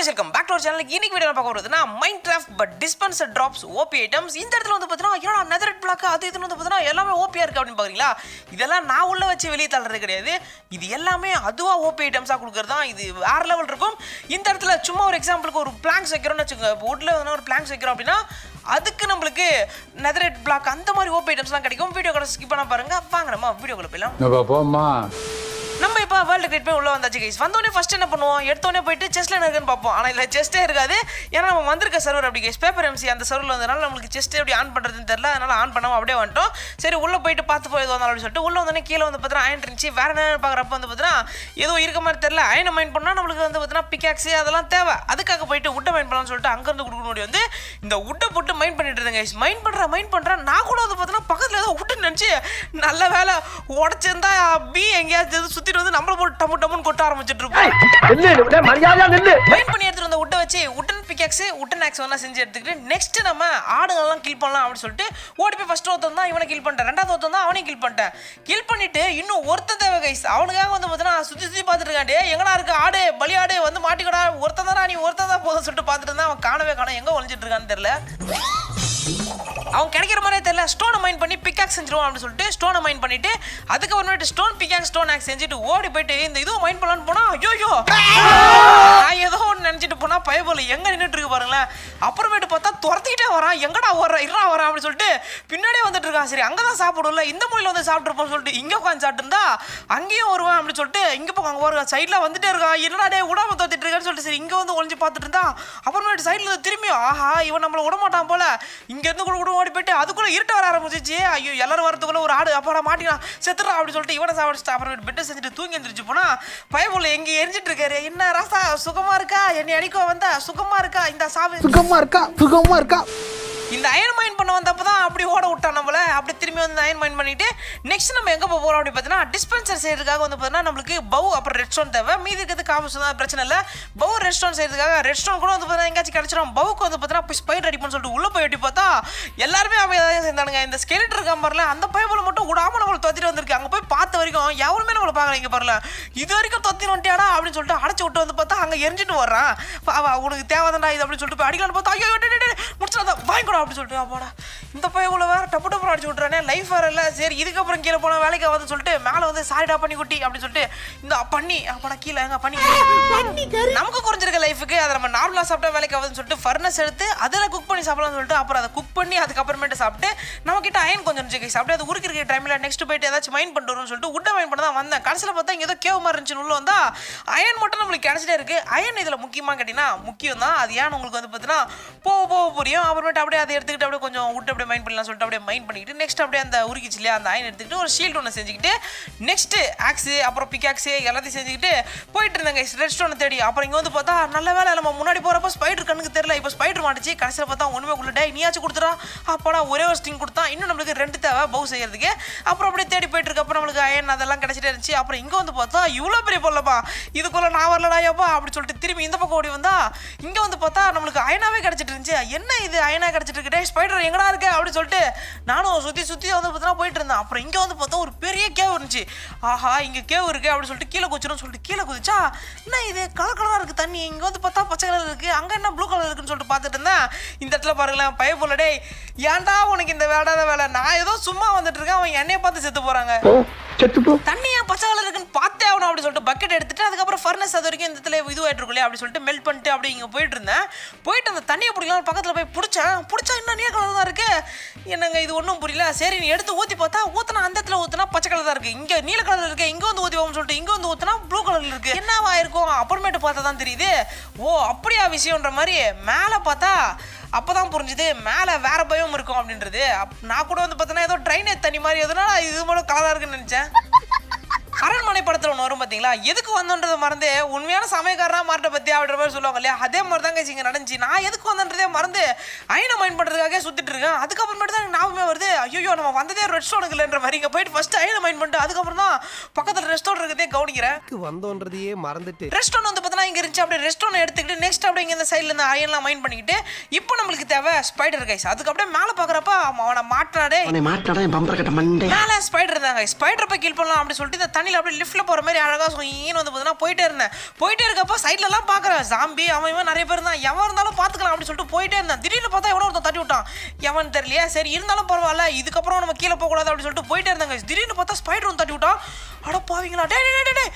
guys welcome back to ஒரு சேனலுக்கு இன்னைக்கு வீடியோ பார்க்க போகிறதுனா Minecraft but dispenser drops OP items இந்த இடத்துல வந்து பார்த்தீங்கன்னா ஏன்னா நெதரட் பிளாக் அது இதுன்னு வந்து பார்த்தீங்கன்னா எல்லாமே ஓபியா இருக்குது அப்படின்னு பார்க்குறீங்களா இதெல்லாம் நான் உள்ளே வச்சு வெளியே தள்ளுறது கிடையாது இது எல்லாமே அதுவா ஓபி ஐட்டம்ஸா கொடுக்குறது இது வேறு லெவல் இருக்கும் இந்த இடத்துல சும்மா ஒரு எக்ஸாம்பிளுக்கு ஒரு பிளாங்க்ஸ் வைக்கிறோம்னு வச்சுக்கோங்க இப்போ உட்ல வந்து ஒரு பிளாங்க்ஸ் வைக்கிறோம் அப்படின்னா அதுக்கு நம்மளுக்கு நெதரட் பிளாக் அந்த மாதிரி ஓபி ஐட்டம்ஸ்லாம் கிடைக்கும் வீடியோ கடை ஸ்கிப் பண்ண பாருங்க வாங்க நம்ம வீடியோக்குள்ளே போயிடலாம் போமா நம்ம இப்போ வேர்ல்ட் கிரிக்கெட் போய் உள்ளே வந்தாச்சு கைஸ் வந்தோடனே ஃபஸ்ட் என்ன பண்ணுவோம் எடுத்தோடனே போயிட்டு செஸ்ட்ல என்ன இருக்குன்னு பார்ப்போம் ஆனால் இல்ல செஸ்ட்டே இருக்காது ஏன்னா நம்ம வந்திருக்க சர்வர் அப்படி கைஸ் பேப்பர் எம்சி அந்த சர்வர்ல வந்ததுனால நம்மளுக்கு செஸ்ட் எப்படி ஆன் பண்ணுறதுன்னு தெரியல அதனால் ஆன் பண்ணாமல் அப்படியே வந்துட்டோம் சரி உள்ளே போயிட்டு பார்த்து போய் வந்தாலும் அப்படின்னு சொல்லிட்டு உள்ளே வந்தோடனே கீழே வந்து பார்த்தா அயன் இருந்துச்சு வேறு என்ன பார்க்குறப்ப வந்து பார்த்தீங்கன்னா ஏதோ இருக்க மாதிரி தெரியல அயனை மைண்ட் பண்ணால் நம்மளுக்கு வந்து பார்த்தீங்கன்னா பிக்காக்ஸு அதெல்லாம் தேவை அதுக்காக போயிட்டு உட்டை மைண்ட் பண்ணலாம்னு சொல்லிட்டு அங்கேருந்து கொடுக்க முடியும் வந்து இந்த உட்டை போட்டு மைண்ட் பண்ணிட்டு இருந்தேன் கைஸ் மைண்ட் பண்ணுறேன் மைண்ட் பண்ணுறேன் நான் கூட வந்து பார்த்தீங்கன்னா பக்கத்தில் ஏதோ உட்டுன்னு நினச்சி நல்ல வேலை உடச்சிருந்தா பி எங்கேயாவது சுற்றி எடுத்துட்டு வந்து நம்மள போட்டு டம்மு டம்முன்னு கொட்ட ஆரம்பிச்சிட்டு இருப்போம் மரியாதையா நில்லு வெயிட் பண்ணி எடுத்து வந்த உட்டை வச்சு உட்டன் பிக்காக்ஸ் உட்டன் ஆக்ஸ் வந்து செஞ்சு எடுத்துக்கிட்டு நெக்ஸ்ட் நம்ம ஆடுகள்லாம் கில் பண்ணலாம் அப்படின்னு சொல்லிட்டு ஓடி போய் ஃபர்ஸ்ட் ஒருத்தன் தான் இவனை கில் பண்ணிட்டேன் ரெண்டாவது ஒருத்தன் தான் அவனையும் கில் பண்ணிட்டேன் கில் பண்ணிட்டு இன்னும் ஒருத்தன் தேவை கைஸ் அவனுக்காக வந்து பார்த்தீங்கன்னா சுற்றி சுற்றி பார்த்துட்டு இருக்காண்டே எங்கடா இருக்கு ஆடு பலி ஆடு வந்து மாட்டிக்கடா ஒருத்தன் தான் நீ ஒருத்தன் தான் போதும் சொல்லிட்டு பார்த்துட்டு இருந்தான் அவன் காணவே காணும் எங்கே ஒழிஞ்சிட்டு இருக்கான்னு தெரியல அவன் கிடைக்கிற மாதிரியே தெரியல ஸ்டோனை மைன் பண்ணி பிக்காக் செஞ்சிருவான் அப்படின்னு சொல்லிட்டு ஸ்டோனை மைன் பண்ணிட்டு அதுக்கு அப்புறமேட்டு ஸ்டோன் பிக்காக் ஸ்டோன் ஆக்ஸ் செஞ்சுட்டு ஓடி போயிட்டு இந்த இதுவும் மைன் பண்ணலான்னு போனா ஐயோ நான் ஏதோ ஒன்று நினச்சிட்டு போனா பயபோல் எங்க நின்றுட்டு இருக்கு பாருங்களேன் அப்புறமேட்டு பார்த்தா துரத்திக்கிட்டே வரான் எங்கடா வர இறா வரான் அப்படின்னு சொல்லிட்டு பின்னாடியே வந்துட்டு இருக்கான் சரி அங்கே தான் சாப்பிடும்ல இந்த மொழியில் வந்து சாப்பிட்ருப்போம் சொல்லிட்டு இங்கே உட்காந்து சாப்பிட்டுருந்தா அங்கேயும் வருவான் அப்படின்னு சொல்லிட்டு இங்கே பக்கம் அங்கே சைடில் வந்துட்டே இருக்கான் என்னடா உடம்பு தோத்திட்டு இருக்கான்னு சொல்லிட்டு சரி இங்கே வந்து ஒழிஞ்சு பார்த்துட்டு இருந்தான் அப்புறமேட்டு சைடில் திரும்பி ஆஹா இவன் நம்மளை விட மாட்டான் போல இங்கேருந்து கூட விடுவோம் ஓடி போயிட்டு அதுக்குள்ளே இருட்ட வர ஆரம்பிச்சிச்சு ஐயோ எல்லாரும் வரதுக்குள்ளே ஒரு ஆடு அப்பாடா மாட்டிக்கலாம் செத்துறா அப்படின்னு சொல்லிட்டு இவனை சாப்பிடுச்சு அப்புறம் பெட்டை செஞ்சுட்டு தூங்கி எழுந்திரிச்சு போனால் பயபுள்ள எங்கே எரிஞ்சிட்டு இருக்காரு என்ன ரசா சுகமாக இருக்கா என்னை அடிக்கோ வந்தா சுகமாக இருக்கா இந்த சாவு சுகமாக இருக்கா சுகமாக இருக்கா இந்த அயன் மைன் பண்ண வந்தப்போ தான் அப்படி ஓட விட்டான் நம்மள அப்படி திரும்பி வந்து அயன் மைன் பண்ணிட்டு நெக்ஸ்ட் நம்ம எங்கே போறோம் போகிறோம் அப்படி பார்த்தீங்கன்னா டிஸ்பென்சர் செய்யறதுக்காக வந்து பார்த்தா நம்மளுக்கு பவு அப்புறம் ரெஸ்டாரண்ட் தேவை மீதி இருக்கிறது காமர்ஸ் தான் பிரச்சனை இல்லை பவு ரெஸ்டாரண்ட் செய்யறதுக்காக ரெஸ்டாரண்ட் கூட வந்து பார்த்தீங்கன்னா எங்கேயாச்சும் கிடைச்சிடும் பவுக்கு வந்து பார்த்தீங்கன்னா போய் ஸ்பைட் அடிப்போம்னு சொல்லிட்டு உள்ளே போய் எட்டி பார்த்தா எல்லாருமே ஏதாவது சேர்ந்தானுங்க இந்த ஸ்கெலிட்டர் கம்பரில் அந்த பயபுல மட்டும் விடாமல் நம்மளை தொத்திட்டு வந்திருக்கு அங்கே போய் பார்த்த வரைக்கும் எவருமே நம்மளை பார்க்கல இங்கே பாருல இது வரைக்கும் தொத்தி வந்துட்டியாடா அப்படின்னு சொல்லிட்டு அடைச்சி விட்டு வந்து பார்த்தா அங்கே எரிஞ்சிட்டு வர்றான் உனக்கு தேவைதான்டா இது அப்படின்னு சொல்லிட்டு போய் அடிக்கலாம் பார்த்தா ஐயோ முடிச்சு வாங்கிக்கணும் அப்படி சொல்லிட்டு அப்பாடா இந்த பையன் இவ்வளோ வேறு டப்பு டப்பு அடிச்சு விட்றானே லைஃப் வேற இல்ல சரி இதுக்கப்புறம் கீழே போனால் வேலைக்கு ஆகுதுன்னு சொல்லிட்டு மேலே வந்து சாரிடா பண்ணி குட்டி அப்படின்னு சொல்லிட்டு இந்த பண்ணி அப்படா கீழே எங்க பண்ணி நமக்கு குறைஞ்சிருக்க லைஃபுக்கு அதை நம்ம நார்மலாக சாப்பிட்டா வேலைக்கு ஆகுதுன்னு சொல்லிட்டு ஃபர்னஸ் எடுத்து அதில் குக் பண்ணி சாப்பிடலாம்னு சொல்லிட்டு அப்புறம் அதை குக் பண்ணி அதுக்கப்புறமேட்டு சாப்பிட்டு கிட்ட அயன் கொஞ்சம் இருந்துச்சு சாப்பிட்டு அது ஊருக்கு இருக்கிற டைமில் நெக்ஸ்ட் போயிட்டு ஏதாச்சும் மைண்ட் பண்ணுறோம்னு சொல்லிட்டு உட்டை மைண்ட் பண்ண தான் வந்தேன் கடைசியில் பார்த்தா இங்கே ஏதோ கேவ் மாதிரி இருந்துச்சு உள்ள வந்தால் அயன் மட்டும் நம்மளுக்கு கிடைச்சிட்டே இருக்குது அயன் இதில் முக்கியமாக கேட்டிங்கன்னா முக்கியம் தான் அது ஏன் உங்களுக்கு வந்து பார்த்தீங்கன்னா போக போக புரியும் அப்புறமேட்டு அப்படியே அதை எடுத்துக்கிட்டு அப்படியே கொஞ்சம் விட்டு அப்படியே மைண்ட் பண்ணலாம் சொல்லிட்டு அப்படியே மைண்ட் பண்ணிக்கிட்டு நெக்ஸ்ட் அப்படியே அந்த உருகிச்சு இல்லையா அந்த அயன் எடுத்துக்கிட்டு ஒரு ஷீல்டு ஒன்று செஞ்சுக்கிட்டு நெக்ஸ்ட்டு ஆக்ஸு அப்புறம் பிக் ஆக்ஸு எல்லாத்தையும் செஞ்சுக்கிட்டு போயிட்டு இருந்தாங்க ரெட் ஸ்டோனை தேடி அப்புறம் இங்கே வந்து பார்த்தா நல்ல வேலை நம்ம முன்னாடி போகிறப்ப ஸ்பைடர் கண்ணுக்கு தெரியல இப்போ ஸ்பைடர் மாட்டுச்சு கடைசியில் பார்த்தா ஒன்றுமே உள்ளே நீயாச்சும் கொடுத்துறா அப்போனா ஒரே ஒரு ஸ்டிங் கொடுத்தா இன்னும் நம்மளுக்கு ரெண்டு தேவை பவு செய்யறதுக்கு அப்புறம் அப்படியே தேடி போயிட்டு இருக்கப்போ நம்மளுக்கு அயன் அதெல்லாம் கிடச்சிட்டே இருந்துச்சு அப்புறம் இங்கே வந்து பார்த்தா இவ்வளோ பெரிய பொருளப்பா இதுக்குள்ளே நான் வரலடாயப்பா அப்படி சொல்லிட்டு திரும்பி இந்த பக்கம் ஓடி வந்தா இங்கே வந்து பார்த்தா நம்மளுக்கு அயனாவே கிடச்சிட்டு இருந்துச்சு என்ன இது அயனா கிடச்சிட்டு இருக்கு ஸ்பைடர் எங்கடா இருக்க அப்படின்னு சொல்லிட்டு நானும் சுற்றி சுற்றி வந்து பார்த்தோன்னா போயிட்டு இருந்தேன் அப்புறம் இங்கே வந்து பார்த்தா ஒரு பெரிய கேவ் இருந்துச்சு ஆஹா இங்கே கேவ் இருக்குது அப்படின்னு சொல்லிட்டு கீழே குச்சிரும்னு சொல்லிட்டு கீழே குதிச்சா என்ன இது கலர் கலராக இருக்குது தண்ணி இங்கே வந்து பார்த்தா பச்சை கலர் இருக்குது அங்கே என்ன ப்ளூ கலர் இருக்குன்னு சொல்லிட்டு பார்த்துட்டு இருந்தேன் இந்த இடத்துல பாருங்களேன் பய போலடே ஏன்டா உனக்கு இந்த வேடாத வேலை நான் ஏதோ சும்மா வந்துட்டு இருக்கேன் அவன் என்னைய பார்த்து செத்து போகிறாங்க தண்ணி பச்சை கலர் இருக்குன்னு பார்த்து ஆகணும் அப்படி சொல்லிட்டு பக்கெட் எடுத்துட்டு அதுக்கப்புறம் ஃபர்னஸ் அது வரைக்கும் இந்த இடத்துல இதுவாகிட்டு இருக்குல்லையே அப்படின்னு சொல்லிட்டு மெல்ட் பண்ணிட்டு அப்படி இங்கே போயிட்டு இருந்தேன் போயிட்டு அந்த தண்ணியை பிடிக்கலாம் பக்கத்தில் போய் பிடிச்சேன் பிடிச்சா இன்னும் நீ கலர் தான் இருக்குது என்னங்க இது ஒன்றும் புரியல சரி நீ எடுத்து ஊற்றி பார்த்தா ஊற்றினா அந்த இடத்துல ஊற்றினா பச்சை கலர் தான் இருக்குது இங்கே நீல கலர் இருக்கு இங்கே வந்து ஊற்றி போகும் சொல்லிட்டு இங்கே வந்து ஊற்றினா ப்ளூ கலரில் இருக்குது என்னவா இருக்கும் அப்புறமேட்டு பார்த்தா தான் தெரியுது ஓ அப்படியா விஷயம்ன்ற மாதிரி மேலே பார்த்தா அப்போ தான் புரிஞ்சுது மேலே வேற பயம் இருக்கும் அப்படின்றது நான் கூட வந்து பார்த்தோன்னா ஏதோ ட்ரைனேஜ் தண்ணி மாதிரி எதுனா இது மூலம் கலராக இருக்குன்னு நினச்சேன் அரண்மனை படத்தில் ஒன்று வரும் பார்த்தீங்களா எதுக்கு வந்தோன்றது மறந்து உண்மையான சமயக்காரனா மாட்ட பற்றி அப்படின்ற மாதிரி சொல்லுவாங்க இல்லையா அதே மாதிரி தாங்க இங்கே நடந்துச்சு நான் எதுக்கு வந்தோன்றதே மறந்து அயனை மைண்ட் பண்ணுறதுக்காக சுற்றிட்டு இருக்கேன் அதுக்கப்புறமேட்டு தான் ஞாபகமே வருது ஐயோ நம்ம வந்ததே ஸ்டோனுக்கு இல்லைன்ற மாதிரி இங்கே போயிட்டு ஃபஸ்ட்டு அயனை மைண்ட் பண்ணிட்டு அதுக்கப்புறம் தான் பக்கத்தில் ஸ்டோன் இருக்கதே கவனிக்கிறேன் வந்தோன்றதையே மறந்துட்டு ரெஸ்ட் ஸ்டோன் வந்து பார்த்தா இங்கே இருந்துச்சு அப்படியே ரெஸ்டாரண்ட் எடுத்துக்கிட்டு நெக்ஸ்ட் அப்படியே இங்கே இந்த சைடில் இருந்து அயன்லாம் மைண்ட் பண்ணிக்கிட்டு இப்போ நம்மளுக்கு தேவை ஸ்பைடர் கைஸ் அதுக்கப்புறம் மேலே பார்க்குறப்ப அவனை மண்டே மேலே ஸ்பைடர் இருந்தாங்க ஸ்பைடர் போய் கீழ் பண்ணலாம் அப்படின்னு சொல்லிட்டு இந்த தனி வண்டியில் அப்படியே லிஃப்ட்டில் போகிற மாதிரி அழகாக சொயின்னு வந்து பார்த்தீங்கன்னா போயிட்டே இருந்தேன் போயிட்டே இருக்கப்போ சைட்லலாம் பார்க்குறேன் ஜாம்பி அவன் இவன் நிறைய பேர் தான் எவன் இருந்தாலும் பார்த்துக்கலாம் அப்படின்னு சொல்லிட்டு போயிட்டே இருந்தேன் திடீர்னு பார்த்தா எவ்வளோ ஒருத்தன் தட்டி விட்டான் எவன் தெரியலையா சரி இருந்தாலும் பரவாயில்ல இதுக்கப்புறம் நம்ம கீழே போகக்கூடாது அப்படின்னு சொல்லிட்டு போயிட்டே இருந்தாங்க திடீர்னு பார்த்தா ஸ்பைடர் வந்து தட்டி விட்டான் அட பாவீங்களா டே டே டே டே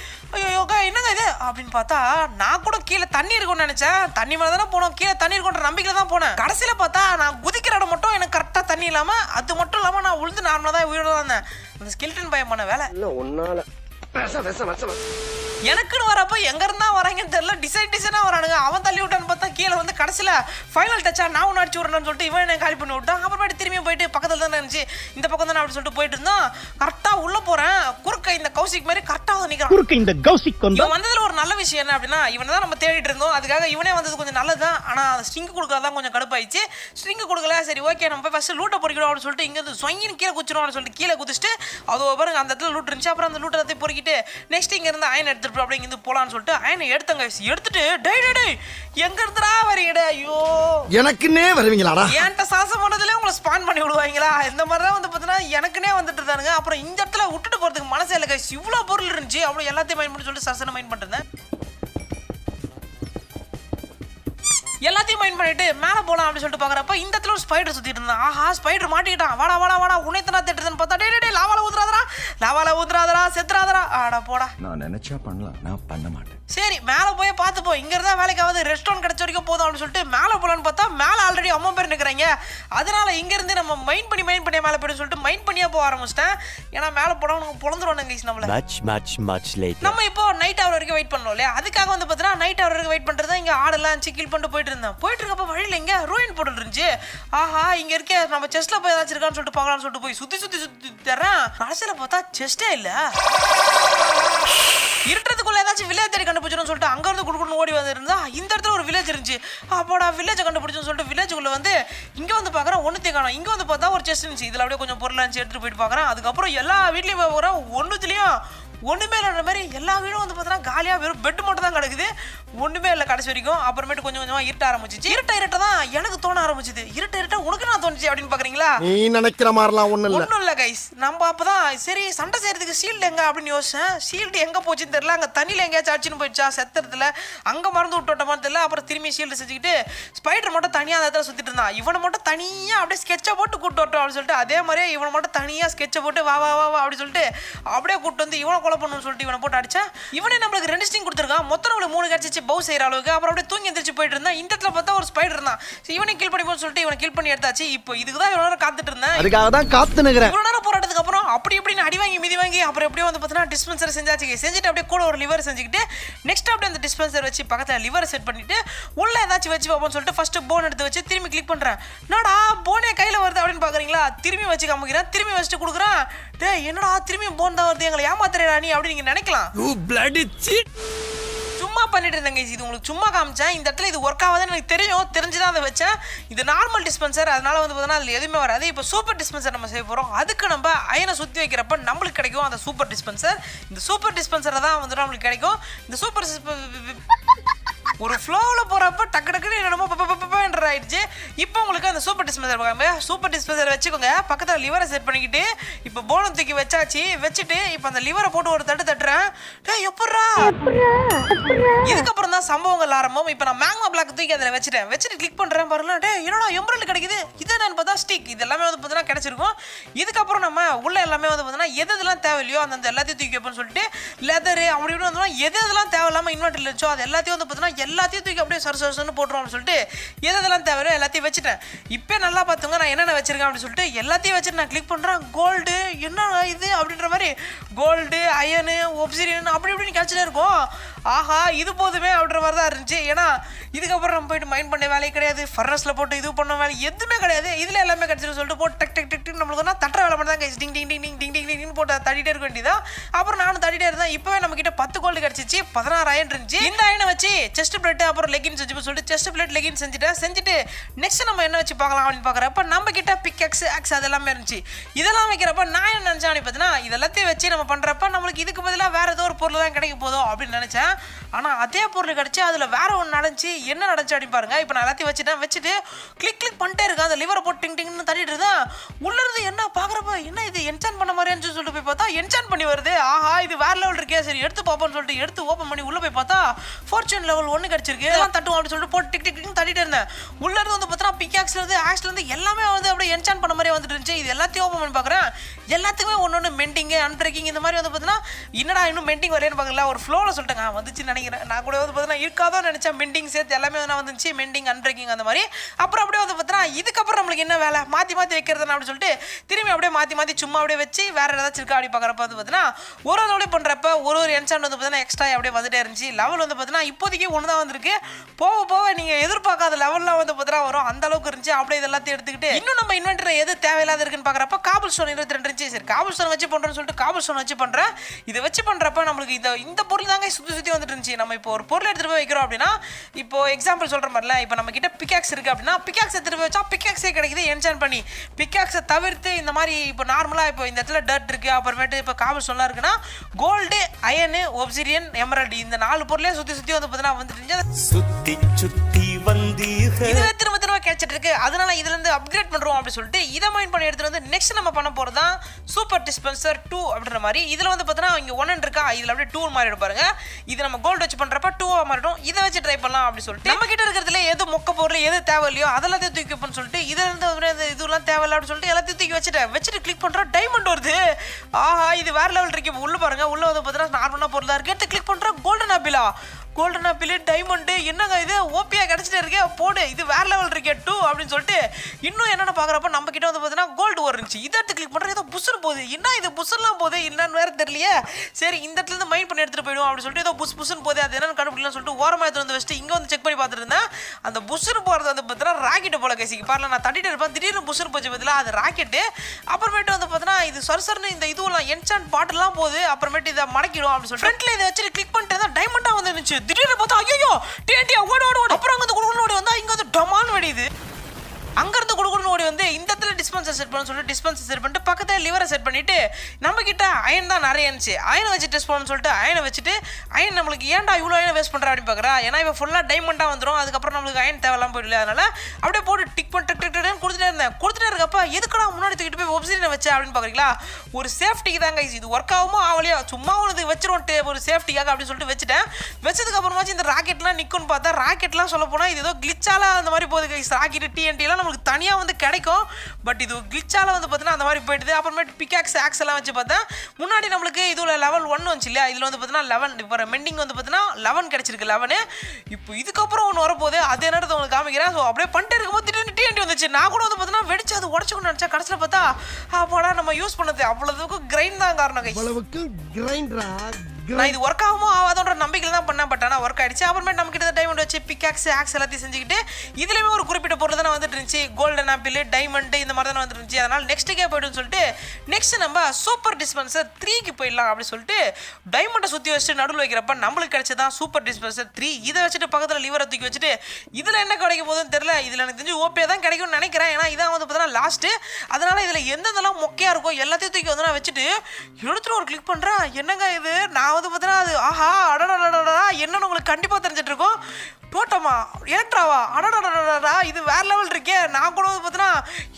ஐயோ என்னங்க இது அப்படின்னு பார்த்தா நான் கூட கீழே தண்ணி இருக்கும்னு நினச்சேன் தண்ணி மேலே தானே போனோம் கீழே தண்ணி இருக்கும்ன்ற நம்பிக்கையில் தான் போனேன் கடைசியில் பார்த்தா நான் குதிக்கிற இடம் மட்டும் எனக்கு கரெக்டாக தண்ணி இல்லாமல் அது மட்டும் இல்லாமல் நான் உளுந்து நார்மலாக தான் உயிரோட இருந்தேன் அந்த ஸ்கில்டன் பயம் பண்ண வேலை ஒன்னால 上来上来上来！எனக்குன்னு வரப்போ எங்கேருந்தா வராங்கன்னு தெரியல டிசைன் டிசைனாக வரானுங்க அவன் தள்ளி விட்டான்னு பார்த்தா கீழே வந்து கடைசியில் ஃபைனல் டச்சா நான் ஒன்று அடிச்சு விடணும்னு சொல்லிட்டு இவன் காலி பண்ணி விட்டான் அப்புறமேட்டு திரும்பி போயிட்டு பக்கத்தில் தான் இருந்துச்சு இந்த பக்கம் தானே அப்படின்னு சொல்லிட்டு போயிட்டு இருந்தோம் கரெக்டாக உள்ள போகிறேன் குறுக்க இந்த கௌசிக் மாதிரி கரெக்டாக வந்து நிற்கிறான் இந்த கௌசிக் இவன் வந்ததில் ஒரு நல்ல விஷயம் என்ன அப்படின்னா இவனை தான் நம்ம தேடிட்டு இருந்தோம் அதுக்காக இவனே வந்தது கொஞ்சம் நல்லதான் ஆனால் அந்த ஸ்ட்ரிங்கு கொடுக்கறதான் கொஞ்சம் கடுப்பாயிடுச்சு ஸ்ட்ரிங் கொடுக்கல சரி ஓகே நம்ம போய் ஃபஸ்ட்டு லூட்டை பொறிக்கணும் அப்படின்னு சொல்லிட்டு இங்கேருந்து சொங்கின்னு கீழே குச்சிடும் அப்படின்னு சொல்லிட்டு கீழே குதிச்சுட்டு அது ஒவ்வொரு அந்த இடத்துல லூட் இருந்துச்சு அப்புறம் அந்த லூட்டை பொறிக்கிட்டு நெக்ஸ்ட் இங்க இருந்து அயன் எடுத்துட்டு விட்டு அப்படியே இங்கிருந்து போலான்னு சொல்லிட்டு எடுத்தங்க எடுத்துட்டு டே டே டே எங்க இருந்துடா வரீங்க ஐயோ எனக்குன்னே வருவீங்களாடா ஏன்ட்ட சாசம் பண்ணதுல உங்களை ஸ்பான் பண்ணி விடுவாங்களா இந்த மாதிரி தான் வந்து பார்த்தீங்கன்னா எனக்குனே வந்துட்டு இருந்தானுங்க அப்புறம் இந்த இடத்துல விட்டுட்டு போறதுக்கு மனசே இல்லை கைஸ் இவ்வளவு பொருள் இருந்துச்சு அவ்வளவு எல்லாத்தையும் மைண்ட் பண்ணி சொல்லிட்டு சசன மைண்ட் பண்ணிருந்தேன் எல்லாத்தையும் மைண்ட் பண்ணிட்டு மேலே போலாம் அப்படின்னு சொல்லிட்டு பாக்குறப்ப இந்த இடத்துல ஒரு ஸ்பைடர் சுற்றிட்டு இருந்தான் ஆஹா ஸ்பைடர் மாட்டிட்டான் வாடா வாடா வாடா உனைத்தனா திட்டுதுன்னு பார்த்தா டே டேய் லாவால ஊத்துறாதரா லாவால ஊத்துறாதரா செத்துறாதடா ஆடா போடா நான் நினைச்சா பண்ணலாம் நான் பண்ண மாட்டேன் சரி மேல போய் பார்த்துப்போ இங்க இருந்தா வேலைக்காவது ரெஸ்டாரண்ட் கிடைச்ச வரைக்கும் போதும் அப்படின்னு சொல்லிட்டு மேல போலான்னு பார்த்தா மேல ஆல்ரெடி அம்மா பேர் நிற்கிறாங்க அதனால இங்க இருந்து நம்ம மைண்ட் பண்ணி மைண்ட் பண்ணி மேல போயிட்டு சொல்லிட்டு மைண்ட் பண்ணியா போக ஆரம்பிச்சிட்டேன் ஏன்னா மேல போனா உனக்கு பொழந்துருவானுங்க கைஸ் நம்மள மச் மச் மச் லேட் நம்ம இப்போ நைட் ஆவர் வரைக்கும் வெயிட் பண்ணோம் இல்லையா அதுக்காக வந்து பார்த்தீங்கன்னா நைட் ஆவர் வரைக்கும் வெயிட் பண்றது இங்க ஆடெல்லாம் சிக்கில் பண்ணிட்டு போயிட்டு இருந்தேன் போயிட்டு இருக்கப்ப வழியில இங்க ரோயின் போட்டுட்டு இருந்துச்சு ஆஹா இங்க இருக்க நம்ம செஸ்ட்ல போய் ஏதாச்சும் இருக்கான்னு சொல்லிட்டு பார்க்கலாம்னு சொல்லிட்டு போய் சுத்தி சுத்தி சுத்தி தரேன் கடைசியில பார்த்தா செஸ்டே இல்லை இருட்டுறதுக்குள்ள ஏதாச்சும் வில்லேஜ் தேடி கண்டுபிடிச்சோம்னு சொல்லிட்டு அங்கேருந்து குடுக்குன்னு ஓடி வந்திருந்தா இந்த இடத்துல ஒரு வில்லேஜ் இருந்துச்சு அப்போடா வில்லேஜை கண்டுபிடிச்சோம்னு சொல்லிட்டு வில்லேஜுக்குள்ளே வந்து இங்கே வந்து பார்க்குறேன் ஒன்று தேங்காணும் இங்கே வந்து பார்த்தா ஒரு செஸ்ட் இருந்துச்சு இதில் அப்படியே கொஞ்சம் பொருளாக இருந்துச்சு எடுத்துகிட்டு போயிட்டு பாக்குறேன் அதுக்கப்புறம் எல்லா வீட்லேயும் பார்க்குறேன் ஒன்றுமே இல்லாத மாதிரி எல்லா வீடும் வந்து பார்த்தோன்னா காலியாக வெறும் பெட் மட்டும் தான் கிடக்குது ஒன்றுமே இல்லை கடைசி வரைக்கும் அப்புறமேட்டு கொஞ்சம் கொஞ்சமாக இருட்ட ஆரம்பிச்சிச்சு இருட்ட இருட்ட தான் எனக்கு தோண ஆரம்பிச்சது இருட்ட இருட்ட உனக்கு நான் தோணுச்சு அப்படின்னு பார்க்குறீங்களா நீ நினைக்கிற மாதிரிலாம் ஒன்றும் இல்லை ஒன்றும் இல்லை கைஸ் நம்ம அப்போ தான் சரி சண்டை செய்கிறதுக்கு ஷீல்டு எங்கே அப்படின்னு யோசிச்சேன் ஷீல்டு எங்கே போச்சுன்னு தெரியல அங்கே தண்ணியில் எங்கேயாச்சும் அடிச்சுன்னு போயிடுச்சா செத்துறதுல அங்கே மறந்து மாதிரி தெரியல அப்புறம் திரும்பி ஷீல்டு செஞ்சுக்கிட்டு ஸ்பைடர் மட்டும் தனியாக அந்த இடத்துல சுற்றிட்டு இருந்தான் இவனை மட்டும் தனியாக அப்படியே ஸ்கெட்சை போட்டு கூட்டு வரட்டும் அப்படின்னு சொல்லிட்டு அதே மாதிரியே இவனை மட்டும் தனியாக ஸ்கெட்சை போட்டு வா வா வா வா அப்படின்னு சொல்லிட்டு அப்படியே கூப்பிட்டு வந்து இவனை ஃபாலோ பண்ணணும்னு சொல்லிட்டு இவனை போட்டு அடிச்சா இவனே நம்மளுக்கு ரெண்டு ஸ்டிங் கொடுத்துருக்கான் மொத்தம் நம்மளுக்கு மூணு கிடச்சிச்சு பவு செய்கிற அளவுக்கு அப்புறம் அப்படியே தூங்கி எந்திரிச்சு போயிட்டு இருந்தான் இந்த இடத்துல பார்த்தா ஒரு ஸ்பைடர் இருந்தான் இவனை கில் பண்ணி சொல்லிட்டு இவனை கில் பண்ணி எடுத்தாச்சு இப்போ இதுக்கு தான் இவ்வளோ நேரம் காத்துட்டு இருந்தேன் அதுக்காக தான் காத்து நிற்கிறேன் இவ்வளோ நேரம் போராட்டத்துக்கு அப்புறம் அப்படி இப்படின்னு அடி வாங்கி மிதி வாங்கி அப்புறம் எப்படியோ வந்து பார்த்தீங்கன்னா டிஸ்பென்சர் செஞ்சாச்சு செஞ்சுட்டு அப்படியே கூட ஒரு லிவர் செஞ்சுக்கிட்டு நெக்ஸ்ட் அப்படியே அந்த டிஸ்பென்சர் வச்சு பக்கத்தில் லிவர் செட் பண்ணிட்டு உள்ள ஏதாச்சும் வச்சு பார்ப்போம்னு சொல்லிட்டு ஃபர்ஸ்ட் போன் எடுத்து வச்சு திரும்பி கிளிக் பண்ணுறேன் நாடா போனே கையில் வருது அப்படின்னு பார்க்குறீங்களா திரும்பி வச்சு காமிக்கிறேன் திரும்பி வச்சுட்டு கொடுக்குறேன் டேய் என்னடா திரும்பியும் போன் தான் வருது எங்களை ஏமாத்துறா நீ அப்படி நீங்க நினைக்கலாம் யூ பிளட் சும்மா பண்ணிட்டு இருந்தேங்க இது உங்களுக்கு சும்மா காமிச்சேன் இந்த இடத்துல இது ஒர்க் ஆகாதுன்னு எனக்கு தெரியும் தெரிஞ்சு தான் அதை வச்சேன் இது நார்மல் டிஸ்பென்சர் அதனால வந்து பார்த்தீங்கன்னா அதில் எதுவுமே வராது இப்போ சூப்பர் டிஸ்பென்சர் நம்ம செய்ய போகிறோம் அதுக்கு நம்ம அயனை சுற்றி வைக்கிறப்ப நம்மளுக்கு கிடைக்கும் அந்த சூப்பர் டிஸ்பென்சர் இந்த சூப்பர் டிஸ்பென்சரை தான் வந்துட்டு நம்மளுக்கு கிடைக்கும் இந்த சூப்பர் ஒரு ஃப்ளோவில் போகிறப்ப டக்கு டக்குன்னு என்னமோ பப்பன்ற ஆயிடுச்சு இப்போ உங்களுக்கு அந்த சூப்பர் டிஸ்பென்சர் பார்க்காம சூப்பர் டிஸ்பென்சர் வச்சுக்கோங்க பக்கத்தில் லிவரை செட் பண்ணிக்கிட்டு இப்போ போனம் தூக்கி வச்சாச்சு வச்சுட்டு இப்போ அந்த லிவரை போட்டு ஒரு தட்டு தட்டுறேன் டே எப்பட்றா இதுக்கப்புறம் தான் சம்பவங்கள் ஆரம்பம் இப்போ நான் மேங்கோ பிளாக் தூக்கி அதில் வச்சுட்டேன் வச்சுட்டு கிளிக் பண்ணுறேன் பாருங்களேன் டே என்னடா எம்ரல் கிடைக்குது இதை நான் பார்த்தா ஸ்டிக் இது எல்லாமே வந்து பார்த்தீங்கன்னா கிடச்சிருக்கும் இதுக்கப்புறம் நம்ம உள்ள எல்லாமே வந்து பார்த்தீங்கன்னா எது இதெல்லாம் தேவையில்லையோ அந்த எல்லாத்தையும் தூக்கி வைப்போம்னு சொல்லிட்டு லெதரு அப்படி இப்படி வந்து எது எதெல்லாம் தேவையில்லாமல் இன்வெர்டர் இருந்துச்சோ அது எல்லாத்தையும் வந்து பார்த்தீங்கன்னா எல்லாத்தையும் தூக்கி அப்படியே சரசு சரசுன்னு போட்டுருவோம் சொல்லிட்டு எதெல்லாம் தேவையோ எல்லாத்தையும் வச்சுட்டேன் இப்போ நல்லா பார்த்துங்க நான் என்னென்ன வச்சுருக்கேன் அப்படின்னு சொல்லிட்டு எல்லாத்தையும் வச்சுட்டு நான் கிளிக் பண்ணுறேன் கோல்டு என்ன இது அப்படின்ற மாதிரி கோல்டு அயனு ஒப்சிரியன் அப்படி இப்படின்னு கிடச்சிட்டே இருக்கும் ஆஹா இது போதுமே அப்படின்ற மாதிரி தான் இருந்துச்சு ஏன்னா இதுக்கப்புறம் நம்ம போயிட்டு மைண்ட் பண்ண வேலையே கிடையாது ஃபர்னஸில் போட்டு இது பண்ண வேலை எதுவுமே கிடையாது இதில் எல்லாமே கிடச்சிடும் சொல்லிட்டு போட்டு டக் டக் டக் நம்மளுக்கு தான் தட்டுற வேலை மட்டும் தான் டிங் டிங் டிங் டிங் டிங் டிங் போட்டு தட்டிகிட்டே இருக்க வேண்டியதான் அப்புறம் நானும் தட்டிகிட்டே இருந்தேன் இப்போவே கிட்ட பத்து கோல்டு கிடச்சிச்சு பதினாறாயிரம் இருந்துச்சு இந்த ஆயினை வச்சு செஸ்ட் பிளேட்டு அப்புறம் லெகின் செஞ்சு சொல்லிட்டு செஸ்ட் பிளேட் லெகின் செஞ்சுட்டேன் செஞ்சுட்டு நெக்ஸ்ட் நம்ம என்ன வச்சு பார்க்கலாம் அப்படின்னு பார்க்குறப்ப நம்ம கிட்ட பிக் எக்ஸ் ஆக்ஸ் அதெல்லாமே இருந்துச்சு இதெல்லாம் வைக்கிறப்ப நான் என்ன நினச்சேன் அப்படி பார்த்தீங்கன்னா இதெல்லாத்தையும் வச்சு நம்ம பண்ணுறப்ப நம்மளுக்கு இதுக்கு பதிலாக வேறு ஏதோ ஒரு பொருள் தான் கிடைக்க போதும் அப்படின்னு நினச்சேன் ஆனால் அதே பொருள் கிடச்சி அதில் வேறு ஒன்று நடந்துச்சு என்ன நடந்துச்சு அப்படின்னு பாருங்கள் இப்போ நான் எல்லாத்தையும் வச்சுட்டேன் வச்சுட்டு கிளிக் கிளிக் பண்ணிட்டே இருக்கேன் அந்த லிவரை போட்டு டிங் டிங்னு தட்டிட்டு இருந்தேன் உள்ளிருந்து என்ன பார்க்குறப்ப என்ன இது என்சான் பண்ண இருந்துச்சு சொல்லிட்டு போய் பார்த்தா என்சான் பண்ணி வருது ஆஹா இது வேறு லெவல் இருக்கே சரி எடுத்து பார்ப்போம்னு சொல்லிட்டு எடுத்து ஓப்பன் பண்ணி உள்ளே போய் பார்த்தா ஃபார்ச்சூன் லெவல் ஒன்று கிடச்சிருக்கு எல்லாம் தட்டுவோம் அப்படின்னு சொல்லிட்டு போட்டு டிக் டிக் டிக்னு தட்டிட்டு இருந்தேன் உள்ளிருந்து வந்து பார்த்தா பிக்காக்ஸ்லேருந்து ஆக்ஸ்லேருந்து எல்லாமே வந்து அப்படியே என்சான் பண்ண மாதிரி வந்துட்டு இருந்துச்சு இது எல்லாத்தையும் ஓப்பன் பண்ணி பார்க்குறேன் எல்லாத்துக்குமே ஒன்று ஒன்று மெண்டிங்கு அன்பிரேக்கிங் இந்த மாதிரி வந்து பார்த்தீங்கன்னா என்னடா இன்னும் மெண்டிங் வரையன்னு பார்க்கல ஒரு ஃப்ளோவில் சொல்லிட்டேங்க வந்துச்சு நினைக்கிறேன் நினைக்கிறேன் நான் கூட வந்து பார்த்தீங்கன்னா இருக்காதோ நினச்சா மெண்டிங் சேர்த்து எல்லாமே வந்து வந்துச்சு மெண்டிங் அன்பிரேக்கிங் அந்த மாதிரி அப்புறம் அப்படியே வந்து பார்த்தீங்கன்னா இதுக்கப்புறம் நம்மளுக்கு என்ன வேலை மாற்றி மாற்றி வைக்கிறதுனா அப்படின்னு சொல்லிட்டு திரும்பி அப்படியே மாற்றி மாற்றி சும்மா அப்படியே வச்சு வேறு ஏதாச்சும் இருக்கா அப்படி பார்க்குறப்ப வந்து பார்த்தீங்கன்னா ஒரு ஒரு பண்ணுறப்ப ஒரு ஒரு என்சான் வந்து பார்த்தீங்கன்னா எக்ஸ்ட்ரா அப்படியே வந்துட்டே இருந்துச்சு லெவல் வந்து பார்த்தீங்கன்னா இப்போதைக்கு ஒன்று தான் வந்திருக்கு போக போக நீங்கள் எதிர்பார்க்காத லெவலில் வந்து பார்த்தீங்கன்னா வரும் அந்த அளவுக்கு இருந்துச்சு அப்படியே இதெல்லாத்தையும் எடுத்துக்கிட்டு இன்னும் நம்ம இன்வென்டர் எது தேவையில்லாத இருக்குன்னு பார்க்குறப்ப காபல் ஸ்டோன் இருபத்தி ரெண்டு இருந்துச்சு சரி காபல் ஸ்டோன் வச்சு பண்ணுறோன்னு சொல்லிட்டு காபல் ஸ்டோன் வச்சு பண்ணுறேன் இதை வச்சு பண்ணுறப்ப நம்மளுக்கு இதை இந்த பொருள் தாங்க சுற்றி சுற்றி வந்துட்டு இருந்துச்சு இருந்துச்சு நம்ம இப்போ ஒரு பொருள் எடுத்துகிட்டு போய் வைக்கிறோம் அப்படின்னா இப்போ எக்ஸாம்பிள் சொல்கிற மாதிரில இப்போ நம்ம கிட்ட பிக்காக்ஸ் இருக்குது அப்படின்னா பிக்காக்ஸ் எடுத்துகிட்டு போய் வச்சா பிக்காக்ஸே கிடைக்குது என்ஜாய் பண்ணி பிக்காக்ஸை தவிர்த்து இந்த மாதிரி இப்போ நார்மலாக இப்போ இந்த இடத்துல டர்ட் இருக்குது அப்புறமேட்டு இப்போ காவல் சொல்லலாம் இருக்குன்னா கோல்டு அயனு ஒப்சிரியன் எமரல்டி இந்த நாலு பொருளே சுற்றி சுற்றி வந்து பார்த்தீங்கன்னா வந்துட்டு சுற்றி சுற்றி வந்தீர்கள் கேட்சட் அதனால அதனால் இதுலேருந்து அப்கிரேட் பண்ணுறோம் அப்படின்னு சொல்லிட்டு இதை மைண்ட் பண்ணி எடுத்துகிட்டு வந்து நெக்ஸ்ட் நம்ம பண்ண போகிறது தான் சூப்பர் டிஸ்பென்சர் டூ அப்படின்ற மாதிரி இதில் வந்து பார்த்தீங்கன்னா இங்கே ஒன் இருக்கா இதில் அப்படியே டூ மாறிடும் பாருங்க இது நம்ம கோல்டு வச்சு பண்ணுறப்ப டூவாக மாறிடும் இதை வச்சு ட்ரை பண்ணலாம் அப்படின்னு சொல்லிட்டு நம்ம கிட்ட எது மொக்க பொருள் எது தேவையில்லையோ இல்லையோ அதெல்லாத்தையும் தூக்கி வைப்போம்னு சொல்லிட்டு இதில் இருந்து இதுலாம் தேவையில்ல அப்படின்னு சொல்லிட்டு எல்லாத்தையும் தூக்கி வச்சுட்டேன் வச்சுட்டு கிளிக் பண்ணுறோம் டைமண்ட் வருது ஆஹா இது வேறு லெவல் இருக்கு உள்ள பாருங்க உள்ள வந்து பார்த்தீங்கன்னா நார்மலாக பொருளாக இருக்குது எடுத்து கிளிக் பண்ணுறோம் கோல்டன் அபிலா கோல்டன் ஆப்பிள் டைமண்டு என்னங்க இது ஓப்பியாக கிடச்சிட்டு இருக்கே போடு இது வேறு லெவல் இருக்கே டூ அப்படின்னு சொல்லிட்டு இன்னும் என்னென்ன பார்க்குறப்ப நம்ம கிட்ட வந்து பார்த்தீங்கன்னா கோல்டு ஓர் இருந்துச்சு இதை எடுத்து கிளிக் பண்ணுறது ஏதோ புஷ்னு போகுது என்ன இது புஷ்லாம் போதே என்னன்னு வேறு தெரியலையே சரி இந்த இடத்துல மைண்ட் பண்ணி எடுத்துகிட்டு போயிடும் அப்படின்னு சொல்லிட்டு ஏதோ புஷ் புஷ்னு போதே அது என்னன்னு கண்டுபிடிக்கலாம் சொல்லிட்டு ஓரமாக எடுத்துகிட்டு வந்து வச்சுட்டு இங்கே வந்து செக் பண்ணி பார்த்துருந்தேன் இருந்தேன் அந்த புஷ்னு போகிறது வந்து பார்த்தீங்கன்னா ராக்கெட்டு போல கேசிக்கு பாருங்கள் நான் தட்டிட்டு இருப்பேன் திடீர்னு புஷ்னு போச்சு பதிலாக அது ராக்கெட்டு அப்புறமேட்டு வந்து பார்த்தீங்கன்னா இது சரசர்னு இந்த இதுவெல்லாம் என்சான் பாட்டெல்லாம் போகுது அப்புறமேட்டு இதை மடக்கிடும் அப்படின்னு சொல்லிட்டு ஃப்ரண்ட்டில் இதை வச்சுட்டு கிளிக் பண்ணிட்டு தான் டைமண்டாக வந்து இருந்துச்சு திடீர்னு பார்த்தா ஐயோ டிஎன்டி ஓட ஓட ஓட அப்புறம் அங்கே ஓட ஓட வந்தா இங்க வந்து டமான் வடிது அங்கேருந்து கொடுக்கணும்னு ஓடி வந்து இந்த இடத்துல டிஸ்பென்சர் செட் பண்ணு சொல்லிட்டு டிஸ்பென்சர் செட் பண்ணிட்டு பக்கத்தில் லிவரை செட் பண்ணிட்டு நம்ம கிட்ட அயன் தான் நிறைய இருந்துச்சு அயனை வச்சு டெஸ்ட் பண்ணணும்னு சொல்லிட்டு அயனை வச்சுட்டு அயன் நம்மளுக்கு ஏன்டா இவ்வளோ அயனை வேஸ்ட் பண்ணுறா அப்படின்னு பார்க்குறா ஏன்னா இப்போ ஃபுல்லாக டைமண்டாக வந்துடும் அதுக்கப்புறம் நம்மளுக்கு அயன் தேவையெல்லாம் போயிடல அதனால் அப்படியே போட்டு டிக் பண்ணி டிக் டக் கொடுத்துட்டே இருந்தேன் கொடுத்துட்டே இருக்கப்ப எதுக்கடா முன்னாடி தூக்கிட்டு போய் ஒப்சிடியனை வச்சேன் அப்படின்னு பார்க்குறீங்களா ஒரு சேஃப்டிக்கு தாங்க இது ஒர்க் ஆகுமோ ஆகலையோ சும்மா ஒன்று வச்சிரும் ஒரு சேஃப்டிக்காக அப்படின்னு சொல்லிட்டு வச்சுட்டேன் வச்சதுக்கப்புறமாச்சு இந்த ராக்கெட்லாம் நிற்கும்னு பார்த்தா ராக்கெட்லாம் சொல்ல போனால் இது ஏதோ கிளிச்சால அந்த மாதிரி போகுது கைஸ் ராக்கெட் டிஎன்டிலாம் நம்மளுக்கு தனியாக வந்து கிடைக்கும் பட் இது கிளிச்சால் வந்து பார்த்தீங்கன்னா அந்த மாதிரி போயிடுது அப்புறமேட்டு பிக்காக்ஸ் ஆக்ஸ் எல்லாம் வச்சு பார்த்தா முன்னாடி நம்மளுக்கு இதில் லெவல் ஒன் வந்துச்சு இல்லையா இதில் வந்து பார்த்தீங்கன்னா லெவன் இப்போ மெண்டிங் வந்து பார்த்தீங்கன்னா லெவன் கிடச்சிருக்கு லெவனு இப்போ இதுக்கப்புறம் ஒன்று வரப்போகுது அது என்னது உங்களுக்கு காமிக்கிறேன் ஸோ அப்படியே பண்ணிட்டு இருக்கும்போது திடீர்னு டிஎன்டி வந்துச்சு நான் கூட வந்து பார்த்தீங்கன்னா வெடிச்சு அது உடச்சுக்கணும்னு நினச்சா கடைசியில் பார்த்தா அப்போடா நம்ம யூஸ் பண்ணது அவ்வளோதுக்கு கிரைண்ட் தான் காரணம் அளவுக்கு கிரைண்டரா நான் இது ஒர்க் ஆகுமோ ஆகாதோன்ற நம்பிக்கையில் தான் பண்ணேன் பட் ஆனால் ஒர்க் ஆகிடுச்சு அப்புறமேட்டு நம்ம கிட்ட டைமண்ட் வச்சு பிக்காக்ஸ் ஆக்ஸ் எல்லாத்தையும் செஞ்சுக்கிட்டு இதுலேயுமே ஒரு குறிப்பிட்ட பொருள் தானே வந்துட்டு இருந்துச்சு கோல்டன் ஆப்பிள் டைமண்ட் இந்த மாதிரி தானே வந்துட்டு இருந்துச்சு அதனால் நெக்ஸ்ட்டுக்கே போய்ட்டுன்னு சொல்லிட்டு நெக்ஸ்ட் நம்ம சூப்பர் டிஸ்பென்சர் த்ரீக்கு போயிடலாம் அப்படின்னு சொல்லிட்டு டைமண்டை சுற்றி வச்சுட்டு நடுவில் வைக்கிறப்ப நம்மளுக்கு கிடைச்சதான் சூப்பர் டிஸ்பென்சர் த்ரீ இதை வச்சுட்டு பக்கத்தில் லிவரை தூக்கி வச்சுட்டு இதில் என்ன கிடைக்கும் போதுன்னு தெரில இதில் எனக்கு தெரிஞ்சு ஓபியாக தான் கிடைக்கும்னு நினைக்கிறேன் ஏன்னா இதான் வந்து பார்த்தீங்கன்னா லாஸ்ட்டு அதனால் இதில் எந்தெந்தெல்லாம் மொக்கையாக இருக்கோ எல்லாத்தையும் தூக்கி வந்து நான் வச்சுட்டு எடுத்துகிட்டு ஒரு கிளிக் பண்ணுறேன் என்னங்க இது நான் வந்து பார்த்தீங்கன்னா அது ஆஹா அடடா என்னன்னு உங்களுக்கு கண்டிப்பாக தெரிஞ்சிட்டு இருக்கும் போட்டோமா எலக்ட்ராவா அடடா இது வேறு லெவல் இருக்கே நான் கூட வந்து பார்த்தீங்கன்னா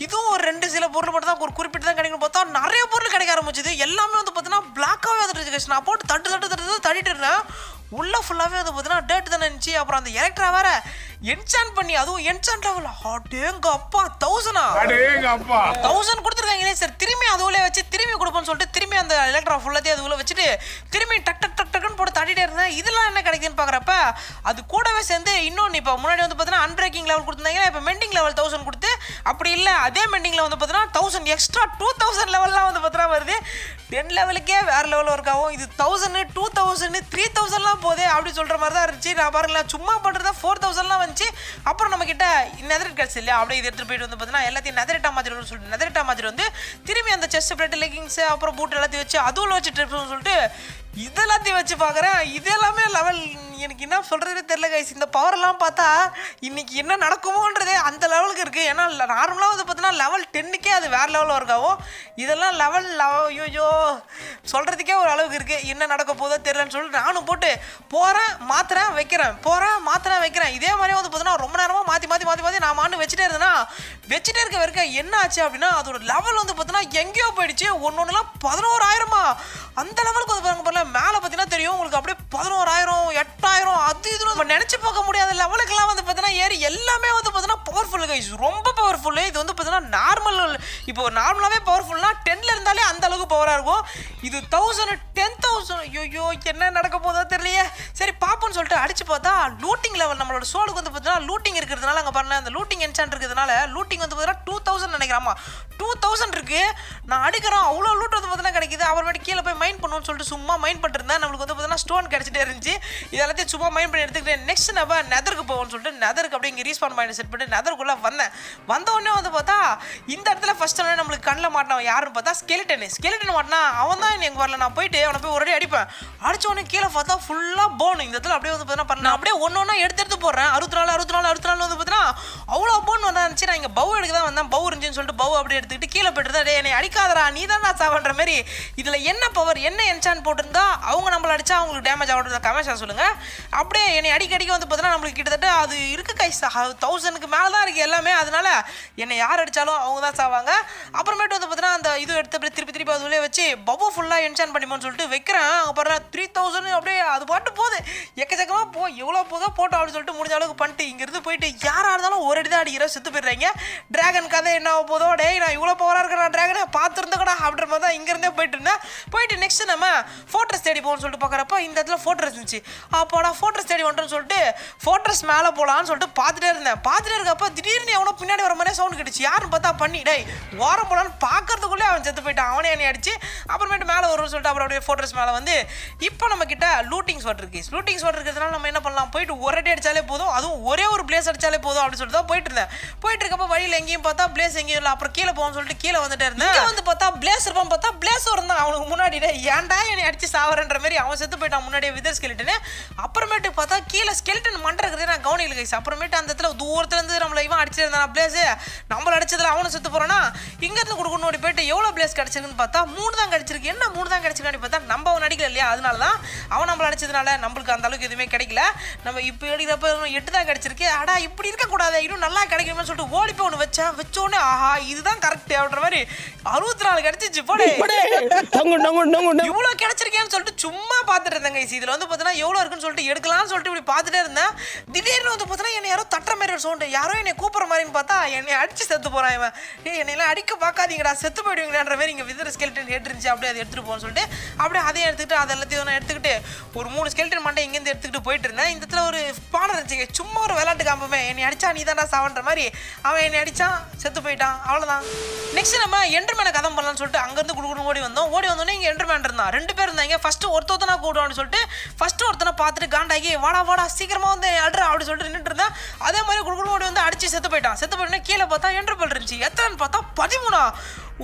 இதுவும் ஒரு ரெண்டு சில பொருள் மட்டும் தான் ஒரு குறிப்பிட்டு தான் கிடைக்கணும் பார்த்தா நிறைய பொருள் கிடைக்க ஆரம்பிச்சுது எல்லாமே வந்து பார்த்தீங்கன்னா பிளாக்காகவே வந்துட்டு நான் போட்டு தட்டு தட்டு தட்டு தட்டிட்டு இருந்தேன் உள்ளே ஃபுல்லாகவே அது பார்த்தீங்கன்னா டேட் தானே இருந்துச்சு அப்புறம் அந்த எலக்ட்ரா வேற என்சான் பண்ணி அதுவும் என்சான் லெவலில் ஹாட்டேங்க அப்பா தௌசண்டா அப்பா தௌசண்ட் கொடுத்துருக்காங்களே சார் திரும்பி அதுவுலே வச்சு திரும்பி கொடுப்போன்னு சொல்லிட்டு திரும்பி அந்த எலக்ட்ரா ஃபுல்லாத்தையும் அதுவுல வச்சுட்டு திரும்பி டக் டக் டக் டக்குன்னு போட்டு தட்டிட்டே இருந்தேன் இதெல்லாம் என்ன கிடைக்குதுன்னு பார்க்குறப்ப அது கூடவே சேர்ந்து இன்னொன்று இப்போ முன்னாடி வந்து பார்த்தீங்கன்னா அன்பிரேக்கிங் லெவல் கொடுத்துருந்தாங்க இப்போ மெண்டிங் லெவல் தௌசண்ட் கொடுத்து அப்படி இல்லை அதே மெண்டிங்கில் வந்து பார்த்தீங்கன்னா தௌசண்ட் எக்ஸ்ட்ரா டூ தௌசண்ட் லெவல்லாம் வந்து பார்த்தீங்கன்னா வருது டென் லெவலுக்கே வேறு லெவலில் இருக்காவும் இது தௌசண்ட் டூ தௌசண்ட் த்ரீ தௌசண்ட்லாம் போதே அப்படி சொல்கிற மாதிரி தான் இருந்துச்சு நான் பாருங்களேன் சும்மா பண்ணுறதா ஃபோர் தௌசண்ட்லாம் வந்துச்சு அப்புறம் நம்மக்கிட்ட நெதரிட் கிடச்சி இல்லையா அப்படியே இது எடுத்துகிட்டு போயிட்டு வந்து பார்த்தீங்கன்னா எல்லாத்தையும் நெதரிட்டா மாதிரி சொல்லிட்டு நெதரிட்டா மாதிரி வந்து திரும்பி அந்த செஸ்ட் பிளேட் லெகிங்ஸ் அப்புறம் பூட் எல்லாத்தையும் வச்சு அதுவும் வச்சு ட்ரிப்னு சொல்லிட்டு இதெல்லாத்தையும் வச்சு பார்க்குறேன் இது எல்லாமே லெவல் எனக்கு என்ன சொல்கிறதே தெரில கைஸ் இந்த பவர்லாம் பார்த்தா இன்றைக்கி என்ன நடக்குமோன்றதே அந்த லெவலுக்கு இருக்குது ஏன்னா நார்மலாக வந்து பார்த்தீங்கன்னா லெவல் டென்னுக்கே அது வேறு லெவலில் ஒர்க்காகும் இதெல்லாம் லெவல் லெவல் ஐயோ சொல்கிறதுக்கே ஒரு அளவுக்கு இருக்குது என்ன நடக்க போதோ தெரிலன்னு சொல்லிட்டு நானும் போட்டு போகிறேன் மாத்திரேன் வைக்கிறேன் போகிறேன் மாத்திரை வைக்கிறேன் இதே மாதிரி வந்து பார்த்தீங்கன்னா ரொம்ப நேரமாக மாற்றி மாற்றி மாற்றி மாற்றி நான் மாட்டு வச்சுட்டே இருந்தேன்னா வச்சுட்டே இருக்க வரைக்கும் என்ன ஆச்சு அப்படின்னா அதோட லெவல் வந்து பார்த்தீங்கன்னா எங்கேயோ போயிடுச்சு ஒன்று ஒன்றுலாம் பதினோராயிரமா அந்த லெவலுக்கு வந்து பாருங்க பாருங்கள் மேலே பார்த்தீங்கன்னா தெரியும் உங்களுக்கு அப்படியே பதினோராயிரம் எட்டாயிரம் அது இது நம்ம நினச்சி பார்க்க முடியாத லெவலுக்குலாம் வந்து பார்த்தீங்கன்னா ஏறி எல்லாமே வந்து பார்த்தீங்கன்னா பவர்ஃபுல் கைஸ் ரொம்ப பவர்ஃபுல்லு இது வந்து பார்த்தீங்கன்னா நார்மல் இப்போ நார்மலாகவே பவர்ஃபுல்னா டென்னில் இருந்தாலே அந்த அளவுக்கு பவராக இருக்கும் இது தௌசண்ட் டென் தௌசண்ட் ஐயோ என்ன நடக்க போதோ தெரியலையே சரி பாப்போம்னு சொல்லிட்டு அடிச்சு பார்த்தா லூட்டிங் லெவல் நம்மளோட சோலுக்கு வந்து பார்த்தீங்கன்னா லூட்டிங் இருக்கிறதுனால அங்கே பாருங்கள் அந்த லூட்டிங் என்சான் இருக்கிறதுனால லூட்டிங் சம்திங் வந்து பார்த்தீங்கன்னா டூ தௌசண்ட் நினைக்கிறாமா டூ தௌசண்ட் இருக்குது நான் அடிக்கிறேன் அவ்வளோ லூட் வந்து பார்த்தீங்கன்னா கிடைக்குது அப்புறமேட்டு கீழே போய் மைண்ட் பண்ணுவோம்னு சொல்லிட்டு சும்மா மைண்ட் பண்ணிருந்தேன் நம்மளுக்கு வந்து பார்த்தீங்கன்னா ஸ்டோன் கிடச்சிட்டே இருந்துச்சு இது எல்லாத்தையும் சும்மா மைண்ட் பண்ணி எடுத்துக்கிட்டேன் நெக்ஸ்ட் நம்ம நெதருக்கு போவோம்னு சொல்லிட்டு நெதருக்கு அப்படியே இங்கே ரீஸ்பான் பாயிண்ட் செட் பண்ணி நெதருக்குள்ளே வந்தேன் வந்த உடனே வந்து பார்த்தா இந்த இடத்துல ஃபஸ்ட் உடனே நம்மளுக்கு கண்ணில் மாட்டினவன் யாருன்னு பார்த்தா ஸ்கெலிட்டனு ஸ்கெலிட்டன் மாட்டினா அவன் தான் எங்கள் வரல நான் போயிட்டு அவனை போய் ஒரு அடிப்பேன் அடிச்ச உடனே கீழே பார்த்தா ஃபுல்லாக போன் இந்த இடத்துல அப்படியே வந்து பார்த்தீங்கன்னா பண்ண அப்படியே ஒன்று ஒன்றா எடுத்து எடுத்து போடுறேன் அறுபத்தி நாலு அறுபத்தி நாலு அறுபத்தி நாலு வந்து பார்த்தீங்கன்னா அவ்வளோ போன் வந்தா இருந்துச்சு நான் இங்கே பவு எடுக்க தான் வந்தான் பவு இருந்துச்சுன்னு சொல்லிட்டு பவு அப்படி எடுத்துக்கிட்டு கீழே போயிட்டு டே என்னை அடிக்காதரா நீ தான் நான் சாப்பிட்ற மாதிரி இதில் என்ன பவர் என்ன என்சான் போட்டிருந்தா அவங்க நம்மளை அடித்தா அவங்களுக்கு டேமேஜ் ஆகிறது கமேஷா சொல்லுங்கள் அப்படியே என்னை அடிக்கடிக்க வந்து பார்த்தீங்கன்னா நம்மளுக்கு கிட்டத்தட்ட அது இருக்கு கை தௌசண்ட்க்கு மேலே தான் இருக்குது எல்லாமே அதனால என்னை யார் அடித்தாலும் அவங்க தான் சாவாங்க அப்புறமேட்டு வந்து பார்த்தீங்கன்னா அந்த இது எடுத்து அப்படியே திருப்பி திருப்பி அதுலேயே வச்சு பவு ஃபுல்லாக என்சான் பண்ணிமோன்னு சொல்லிட்டு வைக்கிறேன் அப்புறம் த்ரீ தௌசண்ட் அப்படியே அது பாட்டு போகுது எக்கச்சக்கமாக போ எவ்வளோ போக போட்டோ அப்படின்னு சொல்லிட்டு முடிஞ்ச அளவுக்கு பண்ணிட்டு இங்கேருந்து போயிட்டு யாராக இருந்தாலும் ஒரு அடி தான் அடிக்கிறோம் செத்து போயிடுறாங்க டிராகன் கதை என்ன ஆகும் போதோ டே நான் இவ்வளோ பவராக இருக்கிறேன் டிராகனை பார்த்துருந்தா கூட அப்படின்ற மாதிரி தான் இங்கேருந்தே போயிட்டு இருந்தேன் போயிட்டு நெக்ஸ்ட்டு நம்ம ஃபோட்டோஸ் தேடி போகணும்னு சொல்லிட்டு பார்க்குறப்ப இந்த இடத்துல ஃபோட்டோஸ் இருந்துச்சு அப்போடா ஃபோட்டோஸ் தேடி வந்துட்டுன்னு சொல்லிட்டு ஃபோட்டோஸ் மேலே போகலான்னு சொல்லிட்டு பார்த்துட்டே இருந்தேன் பார்த்துட்டே இருக்கப்போ திடீர்னு எவனோ பின்னாடி வர மாதிரியே சவுண்ட் கிடச்சி யாருன்னு பார்த்தா பண்ணி டே ஓரம் போகலான்னு பார்க்கறதுக்குள்ளே அவன் செத்து போயிட்டான் அவனே என்னை அடிச்சு அப்புறமேட்டு மேலே வரும்னு சொல்லிட்டு அப்புறம் அப்படியே ஃபோட்டோஸ் மேலே வந்து இப்போ நம்ம கிட்ட லூட்டிங் ஸ்வாட் இருக்கு லூட்டிங் ஸ்வாட் இருக்கிறதுனால நம்ம என்ன பண்ணலாம் போயிட்டு ஒரே அடிச்சாலே போதும் அதுவும் ஒரே ஒரு பிளேஸ் அடிச்சாலே போதும் அப்படின்னு சொல்லிட்டு தான் போயிட்டு இருந்தேன் போயிட்டு இருக்கப்போ வழி வழியில் எங்கேயும் பார்த்தா பிளேஸ் எங்கேயும் இல்லை அப்புறம் கீழே போகணும் சொல்லிட்டு கீழே வந்துட்டு இருந்தேன் வந்து பார்த்தா பிளேஸ் இருப்பான் பார்த்தா பிளேஸ் இருந்தான் அவனுக்கு முன்னாடி ஏன்டா என்னை அடிச்சு சாவரன்ற மாதிரி அவன் செத்து போயிட்டான் முன்னாடியே விதர் ஸ்கெலிட்டனு அப்புறமேட்டு பார்த்தா கீழே ஸ்கெலிட்டன் மண்டறது நான் கவனிக்கல கைஸ் அப்புறமேட்டு அந்த இடத்துல இருந்து நம்மள இவன் அடிச்சிருந்தான் பிளேஸ் நம்மள அடிச்சதுல அவனும் செத்து இங்க இருந்து கொடுக்கணும் ஓடி போயிட்டு எவ்வளோ பிளேஸ் கிடச்சிருக்குன்னு பார்த்தா மூணு தான் கிடச்சிருக்கு என்ன மூணு தான் கிடச்சிருக்கான்னு பார்த்தா நம்ம அவன் அடிக்கல இல்லையா அதனால தான் அவன் நம்மள அடிச்சதுனால நம்மளுக்கு அந்த அளவுக்கு எதுவுமே கிடைக்கல நம்ம இப்போ எடுக்கிறப்ப எட்டு தான் கிடச்சிருக்கு ஆடா இப்படி இருக்கக்கூடாது இன்னும் நல்லா கிடைக்கணும்னு சொல்லிட்டு ஓடி போய் வச்சேன் வச்சோடனே ஆஹா இதுதான் கரெக்ட் அறுபத்தி நாலு கிடைச்சிச்சு போடே இவ்வளோ கிடைச்சிருக்கேன்னு சொல்லிட்டு சும்மா பார்த்துட்டு இருந்தேங்க ஐசி இதில் வந்து பார்த்தீங்கன்னா எவ்வளோ இருக்குன்னு சொல்லிட்டு எடுக்கலாம்னு சொல்லிட்டு இப்படி பார்த்துட்டே இருந்தேன் திடீர்னு வந்து பார்த்தீங்கன்னா என்னை யாரோ தட்டுற மாதிரி ஒரு சவுண்டு யாரோ என்னை கூப்பிட்ற மாதிரின்னு பார்த்தா என்னை அடிச்சு செத்து போகிறான் இவன் ஏ என்னையெல்லாம் அடிக்க பார்க்காதீங்கடா செத்து போயிடுவீங்களான்ற மாதிரி இங்கே விதர் ஸ்கெல்டன் இருந்துச்சு அப்படியே அதை எடுத்துகிட்டு போகணும்னு சொல்லிட்டு அப்படியே அதையும் எடுத்துக்கிட்டு அதை எல்லாத்தையும் நான் எடுத்துக்கிட்டு ஒரு மூணு ஸ்கெல்டன் மண்டை இங்கேருந்து எடுத்துக்கிட்டு போயிட்டு இருந்தேன் இந்த இடத்துல ஒரு பானை இருந்துச்சு சும்மா ஒரு விளையாட்டு காம்பமே என்னை அடிச்சா நீ தான்டா சாவன்ற மாதிரி அவன் என்னை அடிச்சான் செத்து போயிட்டான் அவ்வளோதான் நெக்ஸ்ட் நம்ம என்டர் என்டர்மேனை கதம் பண்ணலாம்னு சொல்லிட்டு அங்கேருந்து குடுக்கணும் ஓடி வந்தோம் ஓடி வந்தோடனே இங்கே என்டர்மேன் இருந்தான் ரெண்டு பேர் இருந்தாங்க ஃபஸ்ட்டு ஒருத்தனா கூடுவான்னு சொல்லிட்டு ஃபஸ்ட்டு ஒருத்தனை பார்த்துட்டு காண்டாகி வாடா வாடா சீக்கிரமாக வந்து அடுற அப்படின்னு சொல்லிட்டு நின்றுட்டு இருந்தான் அதே மாதிரி குடுக்கணும் ஓடி வந்து அடிச்சு செத்து போயிட்டான் செத்து போயிட்டோன்னே கீழே பார்த்தா என்டர்பல் இருந்துச்சு எத்தனை பார்த்தா பதிமூணா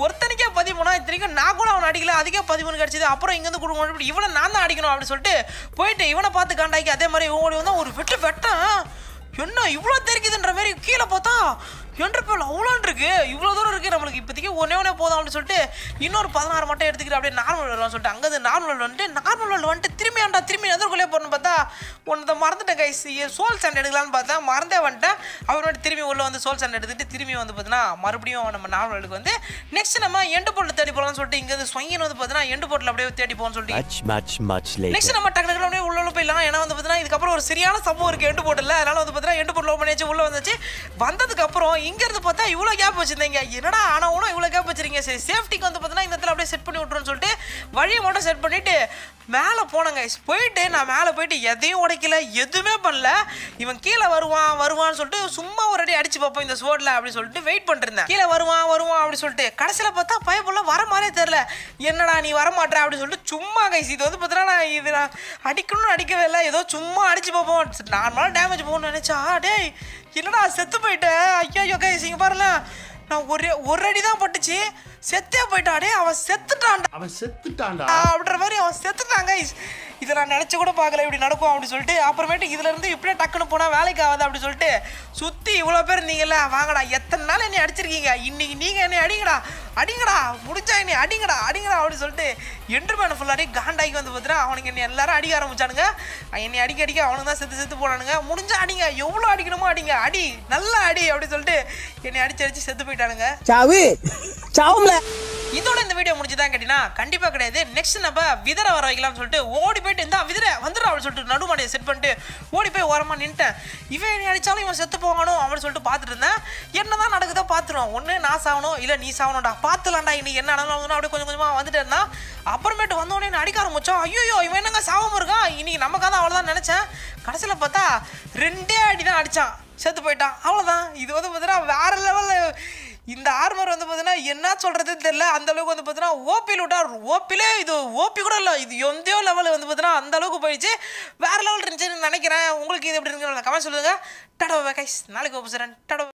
ஒருத்தனைக்கே பதிமூணா இத்தனைக்கும் நான் கூட அவன் அடிக்கல அதுக்கே பதிமூணு கிடச்சிது அப்புறம் இங்கேருந்து கொடுக்கணும் இவனை நான் தான் அடிக்கணும் அப்படின்னு சொல்லிட்டு போயிட்டு இவனை பார்த்து காண்டாக்கி அதே மாதிரி ஓடி வந்தால் ஒரு வெட்டு வெட்டான் என்ன இவ்வளோ தெரிக்குதுன்ற மாதிரி கீழே பார்த்தா என்டர்பியூல் அவ்வளோன்னு இருக்கு இவ்வளோ தூரம் இருக்குது நம்மளுக்கு இப்போதைக்கு ஒன்னே ஒன்றே போதும் அப்படின்னு சொல்லிட்டு இன்னொரு பதினாறு மட்டும் எடுத்துக்கிட்டு அப்படியே நார்மல் வேல்வான்னு சொல்லிட்டு அங்கே நார்மல் வந்துட்டு நார்மல் வேல் வந்துட்டு திரும்பி ஆண்டா திரும்பி எதற்குள்ளே போகணும்னு பார்த்தா ஒன்றதை மறந்துட்டேன் கைஸ் சோல் சண்டை எடுக்கலான்னு பார்த்தா மறந்தே வந்துட்டேன் அவர் மட்டும் திரும்பி உள்ளே வந்து சோல் சண்டை எடுத்துட்டு திரும்பி வந்து பார்த்தீங்கன்னா மறுபடியும் நம்ம நார்மல் வேலுக்கு வந்து நெக்ஸ்ட் நம்ம எண்டு போட்டில் தேடி போகலாம்னு சொல்லிட்டு இங்கே வந்து சொங்கின்னு வந்து பார்த்தீங்கன்னா எண்டு போட்டில் அப்படியே தேடி போகணும்னு சொல்லிட்டு நெக்ஸ்ட் நம்ம டக்கு அப்படியே உள்ள போயிடலாம் ஏன்னா வந்து பார்த்தீங்கன்னா இதுக்கப்புறம் ஒரு சரியான சம்பவம் இருக்குது எண்டு போட்டில் அதனால் வந்து பார்த்தீங்கன்னா எண்டு போட்டில் ஓப்பன் ஆச்சு உள்ளே வந்துச்சு வந்ததுக்கப்புறம் இங்கேருந்து பார்த்தா இவ்வளோ கேப் வச்சுருந்தீங்க என்னடா ஆனால் இவ்வளோ கேப் வச்சுருங்க சரி சேஃப்டிக்கு வந்து பார்த்தீங்கன்னா இந்த இடத்துல அப்படியே செட் பண்ணி விட்ருன்னு சொல்லிட்டு வழியை மட்டும் செட் பண்ணிவிட்டு மேலே போனங்க போயிட்டு நான் மேலே போயிட்டு எதையும் உடைக்கல எதுவுமே பண்ணல இவன் கீழே வருவான் வருவான்னு சொல்லிட்டு சும்மா ஒரு அடி அடிச்சு பார்ப்போம் இந்த சோடில் அப்படின்னு சொல்லிட்டு வெயிட் பண்ணிருந்தேன் கீழே வருவான் வருவான் அப்படின்னு சொல்லிட்டு கடைசியில் பார்த்தா பயப்புள்ள வர மாதிரியே தெரில என்னடா நீ வர வரமாட்டேற அப்படின்னு சொல்லிட்டு சும்மா கைஸ் இது வந்து பார்த்தீங்கன்னா நான் இது நான் அடிக்கணும்னு அடிக்கவே இல்லை ஏதோ சும்மா அடிச்சு பார்ப்போம் நார்மலாக டேமேஜ் போகணும்னு நினச்சா டேய் என்னடா செத்து போயிட்டேன் ஐயோ யோகா இங்க பாருல நான் ஒரே ஒரு அடி தான் பட்டுச்சு செத்தே போயிட்டாடே அவன் செத்துட்டான்டா அவன் செத்துட்டான்டா அப்படின்ற மாதிரி அவன் செத்துட்டான் கைஸ் இதை நான் நினச்சி கூட பார்க்கல இப்படி நடக்கும் அப்படின்னு சொல்லிட்டு அப்புறமேட்டு இதுலேருந்து இப்படியே டக்குன்னு போனால் வேலைக்கு ஆகாது அப்படின்னு சொல்லிட்டு சுற்றி இவ்வளோ பேர் இருந்தீங்கல்ல வாங்கடா எத்தனை நாள் என்னை அடிச்சிருக்கீங்க இன்றைக்கி நீங்கள் என்னை அடிங்கடா அடிங்கடா முடிஞ்சா என்னை அடிங்கடா அடிங்கடா அப்படின்னு சொல்லிட்டு என்டர்மேன் ஃபுல்லாரி காண்டாக்கி வந்து பார்த்துட்டு அவனுக்கு என்னை எல்லாரும் அடிக்க ஆரம்பிச்சானுங்க என்னை அடிக்க அடிக்க அவனுக்கு தான் செத்து செத்து போனானுங்க முடிஞ்சா அடிங்க எவ்வளோ அடிக்கணுமோ அடிங்க அடி நல்லா அடி அப்படின்னு சொல்லிட்டு என்னை அடிச்சு அடிச்சு செத்து போயிட்டானுங்க சாவு இதோட இந்த வீடியோ முடிஞ்சுதான் கேட்டினா கண்டிப்பாக கிடையாது நெக்ஸ்ட் நம்ம விதர வர வைக்கலாம்னு சொல்லிட்டு ஓடி போய் போயிட்டு இந்தா விதிர வந்துடும் அவள் சொல்லிட்டு நடுமாடையை செட் பண்ணிட்டு ஓடி போய் ஓரமாக நின்ட்டேன் இவன் என்னை அடித்தாலும் இவன் செத்து போகணும் அப்படின்னு சொல்லிட்டு பார்த்துட்டு இருந்தேன் என்ன தான் நடக்குதோ பார்த்துருவோம் ஒன்று நான் சாகணும் இல்லை நீ சாகணும்டா பார்த்துலாம்டா இன்னைக்கு என்ன நடந்தாலும் அப்படியே கொஞ்சம் கொஞ்சமாக இருந்தான் அப்புறமேட்டு வந்தோடனே அடிக்க ஆரம்பிச்சோம் ஐயோ இவன் என்னங்க சாவம் இருக்கா இன்னைக்கு நமக்காக தான் அவ்வளோதான் நினச்சேன் கடைசியில் பார்த்தா ரெண்டே அடி தான் அடித்தான் செத்து போயிட்டான் அவ்வளோதான் இது வந்து பார்த்தீங்கன்னா வேற லெவலில் இந்த ஆர்மர் வந்து பார்த்தீங்கன்னா என்ன சொல்கிறதுன்னு தெரில அந்தளவுக்கு வந்து பார்த்தீங்கன்னா ஓபியில் விட்டால் ஓப்பிலே இது ஓபி கூட இல்லை இது எந்தையோ லெவலில் வந்து பார்த்தீங்கன்னா அந்த அளவுக்கு போயிடுச்சு வேறு லெவல் இருந்துச்சுன்னு நினைக்கிறேன் உங்களுக்கு இது எப்படி இருக்குன்னு கமெண்ட் சொல்லுங்கள் டடோ கைஸ் நாளைக்கு ஓப்பசரன் டடோ